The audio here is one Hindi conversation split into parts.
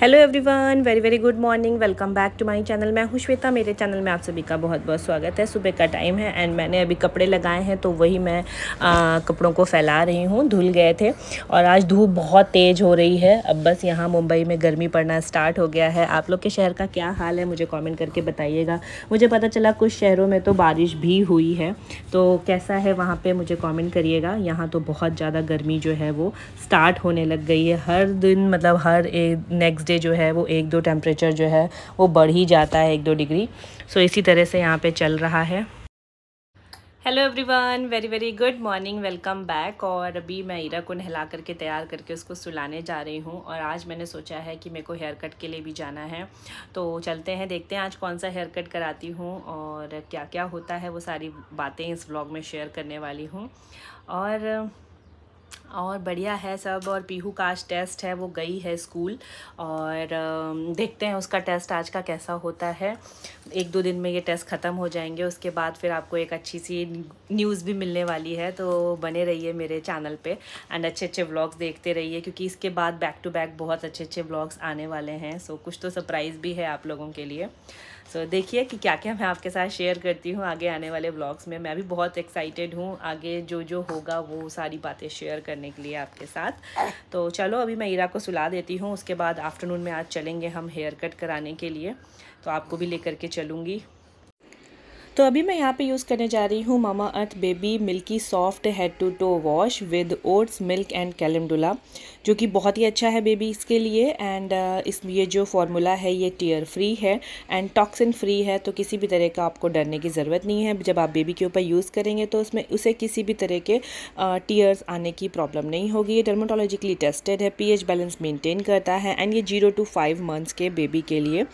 hello everyone very very good morning welcome back to my channel मैं हूं श्वेता मेरे चैनल में आप सभी का बहुत बहुत स्वागत है सुबह का टाइम है एंड मैंने अभी कपड़े लगाए हैं तो वही मैं आ, कपड़ों को फैला रही हूँ धुल गए थे और आज धूप बहुत तेज़ हो रही है अब बस यहाँ मुंबई में गर्मी पड़ना स्टार्ट हो गया है आप लोग के शहर का क्या हाल है मुझे कॉमेंट करके बताइएगा मुझे पता चला कुछ शहरों में तो बारिश भी हुई है तो कैसा है वहाँ पर मुझे कॉमेंट करिएगा यहाँ तो बहुत ज़्यादा गर्मी जो है वो स्टार्ट होने लग गई है हर दिन मतलब हर नेक्स्ट नेक्स्ट डे जो है वो एक दो टेम्परेचर जो है वो बढ़ ही जाता है एक दो डिग्री सो so, इसी तरह से यहाँ पे चल रहा है hello everyone very very good morning welcome back और अभी मैं इरा को नहला करके तैयार करके उसको सुलाने जा रही हूँ और आज मैंने सोचा है कि मेरे को हेयर कट के लिए भी जाना है तो चलते हैं देखते हैं आज कौन सा हेयर कट कराती हूँ और क्या क्या होता है वो सारी बातें इस ब्लॉग में शेयर करने वाली हूँ और और बढ़िया है सब और पीहू का आज टेस्ट है वो गई है स्कूल और देखते हैं उसका टेस्ट आज का कैसा होता है एक दो दिन में ये टेस्ट ख़त्म हो जाएंगे उसके बाद फिर आपको एक अच्छी सी न्यूज़ भी मिलने वाली है तो बने रहिए मेरे चैनल पे एंड अच्छे अच्छे व्लॉग्स देखते रहिए क्योंकि इसके बाद बैक टू बैक बहुत अच्छे अच्छे व्लॉग्स आने वाले हैं सो कुछ तो सरप्राइज़ भी है आप लोगों के लिए सो so, देखिए कि क्या क्या मैं आपके साथ शेयर करती हूँ आगे आने वाले ब्लॉग्स में मैं भी बहुत एक्साइटेड हूँ आगे जो जो होगा वो सारी बातें शेयर करने के लिए आपके साथ तो चलो अभी मैं ईरा को सुला देती हूँ उसके बाद आफ्टरनून में आज चलेंगे हम हेयर कट कराने के लिए तो आपको भी लेकर के चलूँगी तो अभी मैं यहाँ पे यूज़ करने जा रही हूँ Mamaearth baby milky soft head to toe wash with oats milk and calendula जो कि बहुत ही अच्छा है बेबीज़ के लिए एंड uh, इस ये जो फार्मूला है ये टीयर फ्री है एंड टॉक्सिन फ्री है तो किसी भी तरह का आपको डरने की ज़रूरत नहीं है जब आप बेबी के ऊपर यूज़ करेंगे तो उसमें उसे किसी भी तरह के टीयर्स uh, आने की प्रॉब्लम नहीं होगी ये डर्माटोलॉजिकली टेस्टेड है पी बैलेंस मेनटेन करता है एंड ये जीरो टू फाइव मंथ्स के बेबी के लिए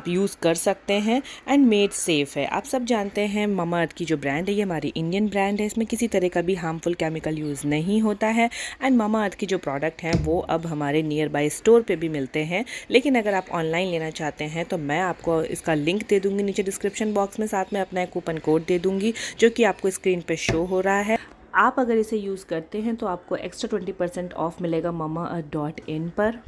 आप यूज़ कर सकते हैं एंड मेड सेफ़ है आप सब जान जानते हैं ममा अर्थ की जो ब्रांड है ये हमारी इंडियन ब्रांड है इसमें किसी तरह का भी हार्मफुल केमिकल यूज़ नहीं होता है एंड ममा अर्थ की जो प्रोडक्ट हैं वो अब हमारे नियर बाई स्टोर पर भी मिलते हैं लेकिन अगर आप ऑनलाइन लेना चाहते हैं तो मैं आपको इसका लिंक दे दूँगी नीचे डिस्क्रिप्शन बॉक्स में साथ में अपना कूपन कोड दे दूँगी जो कि आपको स्क्रीन पर शो हो रहा है आप अगर इसे यूज़ करते हैं तो आपको एक्स्ट्रा ट्वेंटी परसेंट ऑफ मिलेगा ममा डॉट इन पर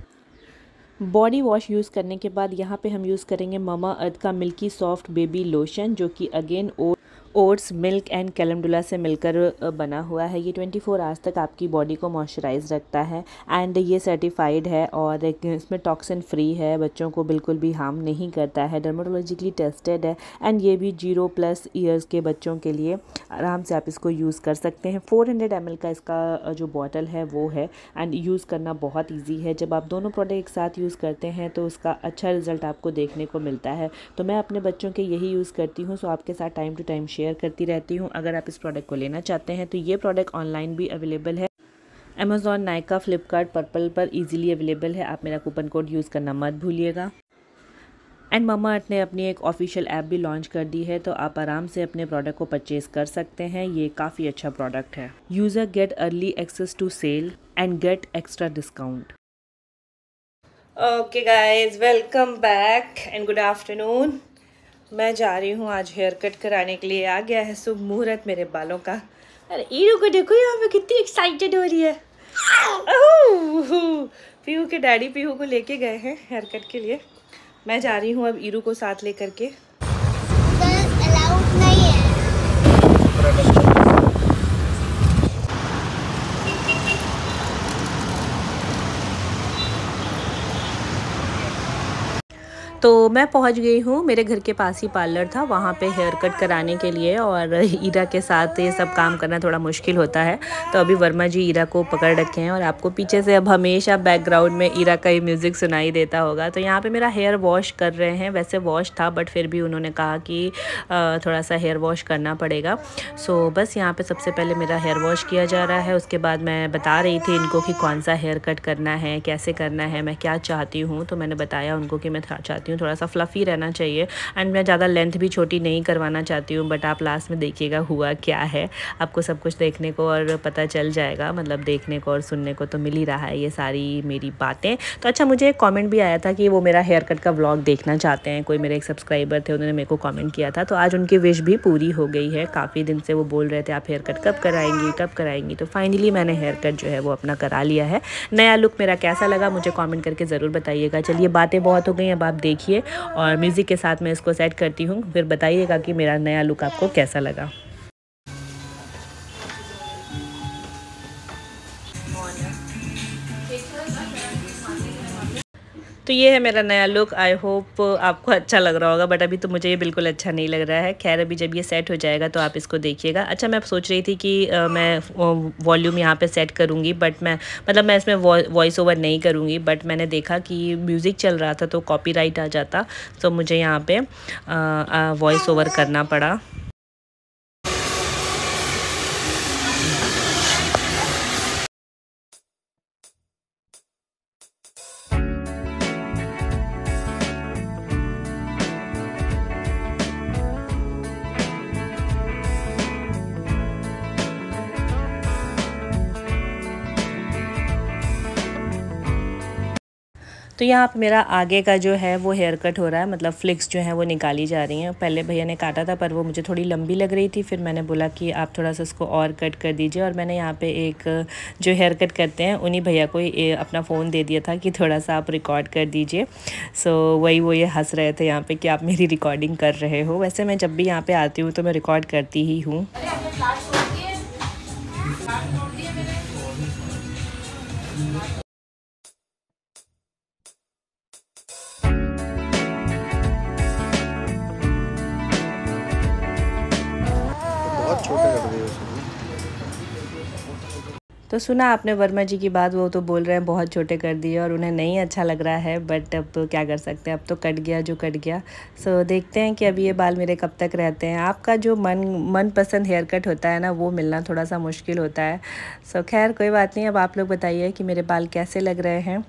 बॉडी वॉश यूज़ करने के बाद यहाँ पे हम यूज़ करेंगे ममा अर्थ का मिल्की सॉफ्ट बेबी लोशन जो कि अगेन ओ ओट्स मिल्क एंड कैलमडुला से मिलकर बना हुआ है ये 24 आवर्स तक आपकी बॉडी को मॉइस्चराइज रखता है एंड ये सर्टिफाइड है और इसमें टॉक्सिन फ्री है बच्चों को बिल्कुल भी हार्म नहीं करता है डर्माटोलॉजिकली टेस्टेड है एंड ये भी जीरो प्लस ईयर्स के बच्चों के लिए आराम से आप इसको यूज़ कर सकते हैं 400 हंड्रेड का इसका जो बॉटल है वो है एंड यूज़ करना बहुत ईजी है जब आप दोनों प्रोडक्ट एक साथ यूज़ करते हैं तो उसका अच्छा रिजल्ट आपको देखने को मिलता है तो मैं अपने बच्चों के यही यूज़ करती हूँ सो आपके साथ time to time share share करती रहती हूँ अगर आप इस प्रोडक्ट को लेना चाहते हैं तो ये प्रोडक्ट ऑनलाइन भी अवेलेबल है अमेज़ॉन नायका फ्लिपकार्ट पर्पल पर ईजिली अवेलेबल है आप मेरा कूपन कोड यूज़ करना मत भूलिएगा एंड ममा अर्थ ने अपनी एक ऑफिशियल ऐप भी लॉन्च कर दी है तो आप आराम से अपने प्रोडक्ट को परचेज कर सकते हैं ये काफ़ी अच्छा प्रोडक्ट है user get early access to sale and get extra discount okay guys welcome back and good afternoon मैं जा रही हूँ आज हेयर कट कराने के लिए आ गया है शुभ मुहूर्त मेरे बालों का अरे ईरू को देखो यहाँ पे कितनी एक्साइटेड हो रही है पीहू के डैडी पीहू को लेके गए हैं हेयर कट के लिए मैं जा रही हूँ अब ईरू को साथ लेकर के तो मैं पहुंच गई हूँ मेरे घर के पास ही पार्लर था वहाँ पे हेयर कट कराने के लिए और ईरा के साथ ये सब काम करना थोड़ा मुश्किल होता है तो अभी वर्मा जी ईरा को पकड़ रखे हैं और आपको पीछे से अब हमेशा बैकग्राउंड में ईरा का ही म्यूज़िक सुनाई देता होगा तो यहाँ पर मेरा हेयर वॉश कर रहे हैं वैसे वॉश था बट फिर भी उन्होंने कहा कि थोड़ा सा हेयर वॉश करना पड़ेगा सो बस यहाँ पर सबसे पहले मेरा हेयर वॉश किया जा रहा है उसके बाद मैं बता रही थी इनको कि कौन सा हेयर कट करना है कैसे करना है मैं क्या चाहती हूँ तो मैंने बताया उनको कि मैं चाहती हूँ में थोड़ा सा फ्लफ़ी रहना चाहिए एंड मैं ज़्यादा लेंथ भी छोटी नहीं करवाना चाहती हूँ बट आप लास्ट में देखिएगा हुआ क्या है आपको सब कुछ देखने को और पता चल जाएगा मतलब देखने को और सुनने को तो मिल ही रहा है ये सारी मेरी बातें तो अच्छा मुझे एक कॉमेंट भी आया था कि वो मेरा हेयर कट का व्लॉग देखना चाहते हैं कोई मेरे एक सब्सक्राइबर थे उन्होंने मेरे को कॉमेंट किया था तो आज उनकी विश भी पूरी हो गई है काफ़ी दिन से वो बोल रहे थे आप हेयर कट कब कराएंगी कब कराएंगी तो फाइनली मैंने हेयर कट जो है वो अपना करा लिया है नया लुक मेरा कैसा लगा मुझे कॉमेंट करके ज़रूर बताइएगा चलिए बातें बहुत हो गई अब आप देख देखिए और म्यूज़िक के साथ मैं इसको सेट करती हूँ फिर बताइएगा कि मेरा नया लुक आपको कैसा लगा तो ये है मेरा नया लुक आई होप आपको अच्छा लग रहा होगा बट अभी तो मुझे ये बिल्कुल अच्छा नहीं लग रहा है खैर अभी जब ये सेट हो जाएगा तो आप इसको देखिएगा अच्छा मैं सोच रही थी कि आ, मैं वॉल्यूम यहाँ पे सेट करूँगी बट मैं मतलब मैं इसमें वॉइस ओवर नहीं करूँगी बट मैंने देखा कि म्यूज़िक चल रहा था तो कॉपी आ जाता तो मुझे यहाँ पर वॉइस ओवर करना पड़ा तो यहाँ पर मेरा आगे का जो है वो हेयर कट हो रहा है मतलब फ्लिक्स जो है वो निकाली जा रही हैं पहले भैया ने काटा था पर वो मुझे थोड़ी लंबी लग रही थी फिर मैंने बोला कि आप थोड़ा सा इसको और कट कर दीजिए और मैंने यहाँ पे एक जो हेयर कट करते हैं उन्हीं भैया को अपना फ़ोन दे दिया था कि थोड़ा सा आप रिकॉर्ड कर दीजिए सो वही वो ये हंस रहे थे यहाँ पर कि आप मेरी रिकॉर्डिंग कर रहे हो वैसे मैं जब भी यहाँ पर आती हूँ तो मैं रिकॉर्ड करती ही हूँ तो सुना आपने वर्मा जी की बात वो तो बोल रहे हैं बहुत छोटे कर दिए और उन्हें नहीं अच्छा लग रहा है बट अब तो क्या कर सकते हैं अब तो कट गया जो कट गया सो so, देखते हैं कि अभी ये बाल मेरे कब तक रहते हैं आपका जो मन मनपसंद हेयर कट होता है ना वो मिलना थोड़ा सा मुश्किल होता है सो so, खैर कोई बात नहीं अब आप लोग बताइए कि मेरे बाल कैसे लग रहे हैं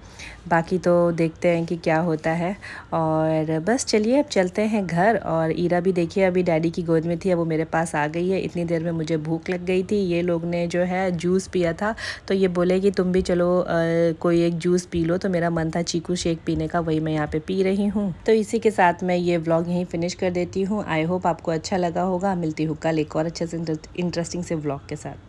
बाकी तो देखते हैं कि क्या होता है और बस चलिए अब चलते हैं घर और ईरा भी देखिए अभी डैडी की गोद में थी अब वो मेरे पास आ गई है इतनी देर में मुझे भूख लग गई थी ये लोग ने जो है जूस पिया था था तो ये बोले कि तुम भी चलो आ, कोई एक जूस पी लो तो मेरा मन था चीकू शेक पीने का वही मैं यहाँ पे पी रही हूँ तो इसी के साथ मैं ये व्लॉग यहीं फिनिश कर देती हूँ आई होप आपको अच्छा लगा होगा मिलती हूँ कल एक और अच्छे से इंटरेस्टिंग से व्लॉग के साथ